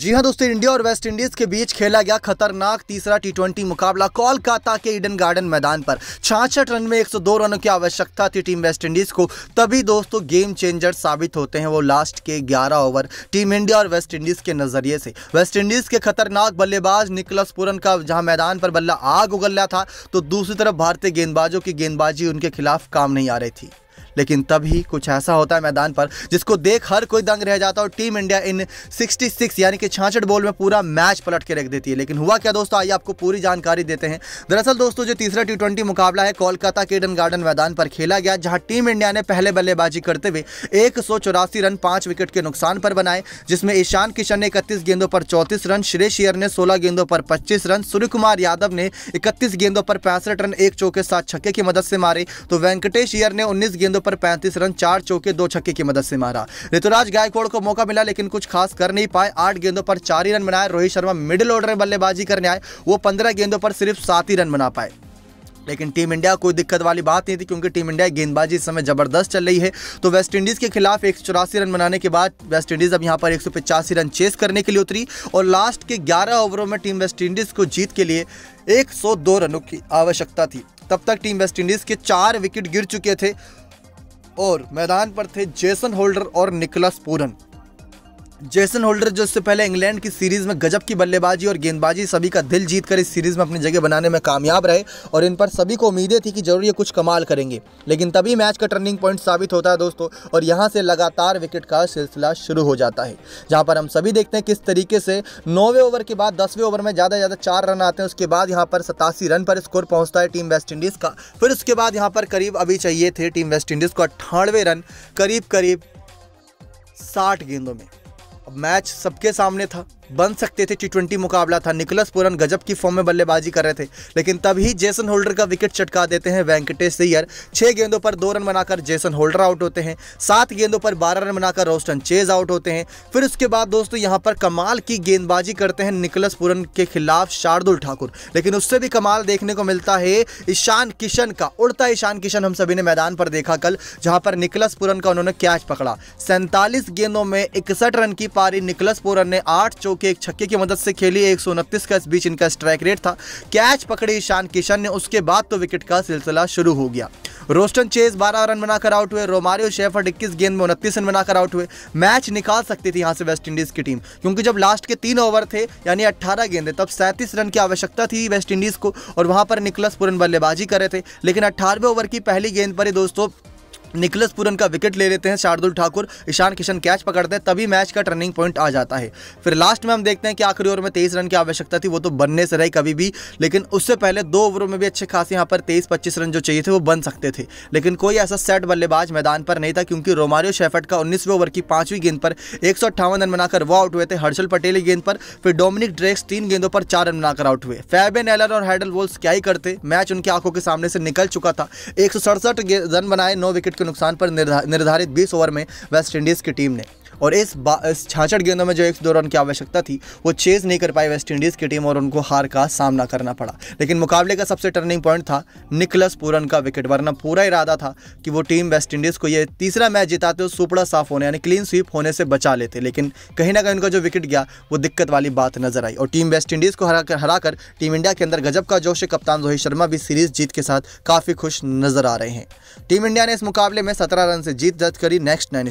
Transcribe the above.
जी हाँ दोस्तों इंडिया और वेस्ट इंडीज के बीच खेला गया खतरनाक तीसरा टी मुकाबला कोलकाता के ईडन गार्डन मैदान पर छाछठ रन में 102 रनों की आवश्यकता थी टीम वेस्ट इंडीज को तभी दोस्तों गेम चेंजर साबित होते हैं वो लास्ट के 11 ओवर टीम इंडिया और वेस्ट इंडीज के नजरिए से वेस्ट इंडीज के खतरनाक बल्लेबाज निकलस पुरन का जहां मैदान पर बल्ला आग उगल रहा था तो दूसरी तरफ भारतीय गेंदबाजों की गेंदबाजी उनके खिलाफ काम नहीं आ रही थी लेकिन तभी कुछ ऐसा होता है मैदान पर जिसको देख हर कोई दंग रह जाता है और टीम इंडिया इन 66 यानी कि छाछठ बॉल में पूरा मैच पलट के रख देती है लेकिन हुआ क्या दोस्तों आइए आपको पूरी जानकारी देते हैं दरअसल दोस्तों जो तीसरा टी मुकाबला है कोलकाता के गार्डन मैदान पर खेला गया जहां टीम इंडिया ने पहले बल्लेबाजी करते हुए एक रन पांच विकेट के नुकसान पर बनाए जिसमें ईशान किशन ने इकतीस गेंदों पर चौंतीस रन श्रेष अय्यर ने सोलह गेंदों पर पच्चीस रन सूर्य कुमार यादव ने इकतीस गेंदों पर पैंसठ रन एक चौके साथ छक्के की मदद से मारे तो वेंकटेश अय्यर ने उन्नीस गेंदों पर पैंतीस रन चार चौके दो छक्के की मदद से मारा ऋतुराज गायकवाड़ को मौका मिला लेकिन कुछ खास कर नहीं पाए आठ गेंदों पर चार ही रन बनाए रोहित शर्मा मिडिल ऑर्डर में बल्लेबाजी करने आए वो पंद्रह गेंदों पर सिर्फ सात ही रन बना पाए लेकिन टीम इंडिया कोई दिक्कत वाली बात नहीं थी क्योंकि टीम इंडिया गेंदबाजी इस समय ज़बरदस्त चल रही है तो वेस्ट इंडीज़ के खिलाफ एक रन बनाने के बाद वेस्ट इंडीज़ अब यहां पर एक रन चेस करने के लिए उतरी और लास्ट के 11 ओवरों में टीम वेस्ट इंडीज़ को जीत के लिए 102 रनों की आवश्यकता थी तब तक टीम वेस्ट इंडीज़ के चार विकेट गिर चुके थे और मैदान पर थे जेसन होल्डर और निकलस पूरन जेसन होल्डर जो इससे पहले इंग्लैंड की सीरीज़ में गजब की बल्लेबाजी और गेंदबाजी सभी का दिल जीत कर इस सीरीज़ में अपनी जगह बनाने में कामयाब रहे और इन पर सभी को उम्मीदें थी कि जरूर ये कुछ कमाल करेंगे लेकिन तभी मैच का टर्निंग पॉइंट साबित होता है दोस्तों और यहाँ से लगातार विकेट का सिलसिला शुरू हो जाता है जहाँ पर हम सभी देखते हैं किस तरीके से नौवें ओवर के बाद दसवें ओवर में ज़्यादा से ज़्यादा चार रन आते हैं उसके बाद यहाँ पर सतासी रन पर स्कोर पहुँचता है टीम वेस्ट इंडीज़ का फिर उसके बाद यहाँ पर करीब अभी चाहिए थे टीम वेस्ट इंडीज़ को अट्ठानवे रन करीब करीब साठ गेंदों में मैच सबके सामने था बन सकते थे टी मुकाबला था निकोलस पुरन गजब की फॉर्म में बल्लेबाजी कर रहे थे लेकिन तभी जेसन होल्डर का विकेट चटका देते हैं वेंकटेश सैयर छः गेंदों पर दो रन बनाकर जेसन होल्डर आउट होते हैं सात गेंदों पर बारह रन बनाकर रोस्टन चेज आउट होते हैं फिर उसके बाद दोस्तों यहाँ पर कमाल की गेंदबाजी करते हैं निकोलस पुरन के खिलाफ शार्दुल ठाकुर लेकिन उससे भी कमाल देखने को मिलता है ईशान किशन का उड़ता ईशान किशन हम सभी ने मैदान पर देखा कल जहां पर निकलस पुरन का उन्होंने कैच पकड़ा सैंतालीस गेंदों में इकसठ रन की पारी निकलस पुरन ने आठ चौके के एक छक्के की मदद से खेली एक का इस बीच इनका स्ट्राइक रेट था कैच पकड़े ईशान किशन ने उसके बाद तो विकेट का सिलसिला शुरू हो गया रोस्टन चेज 12 रन बनाकर आउट हुए रोमारियो शेफर्ड 21 गेंद में उनतीस रन बनाकर आउट हुए मैच निकाल सकती थी यहाँ से वेस्ट इंडीज की टीम क्योंकि जब लास्ट के तीन ओवर थे यानी 18 गेंदें तब 37 रन की आवश्यकता थी वेस्ट इंडीज को और वहां पर निकलस पुरन बल्लेबाजी कर रहे थे लेकिन अट्ठारहवें ओवर की पहली गेंद पर ही दोस्तों निकलस पुरन का विकेट ले लेते हैं शार्दुल ठाकुर ईशान किशन कैच पकड़ते हैं तभी मैच का टर्निंग पॉइंट आ जाता है फिर लास्ट में हम देखते हैं कि आखिरी ओवर में तेईस रन की आवश्यकता थी वो तो बनने से रही कभी भी लेकिन उससे पहले दो ओवरों में भी अच्छे खास यहाँ पर तेईस पच्चीस रन जो चाहिए थे वो बन सकते थे लेकिन कोई ऐसा सेट बल्लेबाज मैदान पर नहीं था क्योंकि रोमारियो शेफर्ट का उन्नीसवें ओवर की पांचवीं गेंद पर एक रन बनाकर वो आउट हुए थे हर्षल पटेल की गेंद पर फिर डोमिनिक ड्रेक्स तीन गेंदों पर चार रन बनाकर आउट हुए फैबे एलर और हैडल वोल्स क्या ही करते मैच उनकी आंखों के सामने से निकल चुका था एक रन बनाए नौ विकेट के नुकसान पर निर्धारित बीस ओवर में वेस्ट इंडीज़ की टीम ने और इस इस छाछठ गेंदों में जो एक दौरान की आवश्यकता थी वो चेज़ नहीं कर पाई वेस्ट इंडीज़ की टीम और उनको हार का सामना करना पड़ा लेकिन मुकाबले का सबसे टर्निंग पॉइंट था निकलस पूरन का विकेट वरना पूरा इरादा था कि वो टीम वेस्ट इंडीज़ को ये तीसरा मैच जिताते और सुपड़ा साफ होने यानी क्लीन स्वीप होने से बचा लेते लेकिन कहीं ना कहीं उनका जो विकेट गया वो दिक्कत वाली बात नजर आई और टीम वेस्ट इंडीज़ को हरा कर हरा कर टीम इंडिया के अंदर गजब का जोश कप्तान रोहित शर्मा भी सीरीज जीत के साथ काफ़ी खुश नजर आ रहे हैं टीम इंडिया ने इस मुकाबले में सत्रह रन से जीत दर्ज करी नेक्स्ट नाइन